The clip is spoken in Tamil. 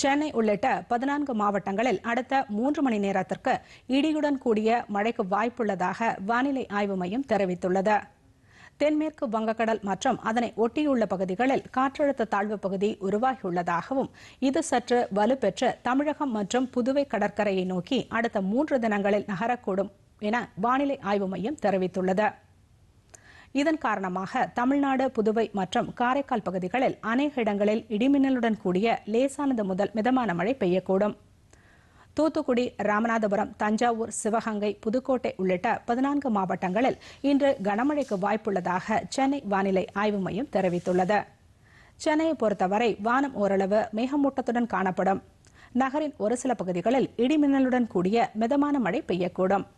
சென்னை உள்ளிட்ட பதினான்கு மாவட்டங்களில் அடுத்த மூன்று மணி நேரத்திற்கு இடியுடன் கூடிய மழைக்கு வாய்ப்புள்ளதாக வானிலை ஆய்வு மையம் தெரிவித்துள்ளது தென்மேற்கு வங்கக்கடல் மற்றும் அதனை ஒட்டியுள்ள பகுதிகளில் காற்றழுத்த தாழ்வு பகுதி உருவாகியுள்ளதாகவும் இது சற்று வலுப்பெற்று தமிழகம் மற்றும் புதுவை கடற்கரையை நோக்கி அடுத்த மூன்று தினங்களில் நகரக்கூடும் என வானிலை ஆய்வு மையம் தெரிவித்துள்ளது இதன் காரணமாக தமிழ்நாடு புதுவை மற்றும் காரைக்கால் பகுதிகளில் அநேக இடங்களில் இடிமின்னலுடன் கூடிய லேசானது முதல் மிதமான மழை பெய்யக்கூடும் தூத்துக்குடி ராமநாதபுரம் தஞ்சாவூர் சிவகங்கை புதுக்கோட்டை உள்ளிட்ட பதினான்கு மாவட்டங்களில் இன்று கனமழைக்கு வாய்ப்புள்ளதாக சென்னை வானிலை ஆய்வு மையம் தெரிவித்துள்ளது சென்னையை பொறுத்தவரை வானம் ஓரளவு மேகமூட்டத்துடன் காணப்படும் நகரின் ஒரு சில பகுதிகளில் இடிமின்னலுடன் கூடிய மிதமான மழை பெய்யக்கூடும்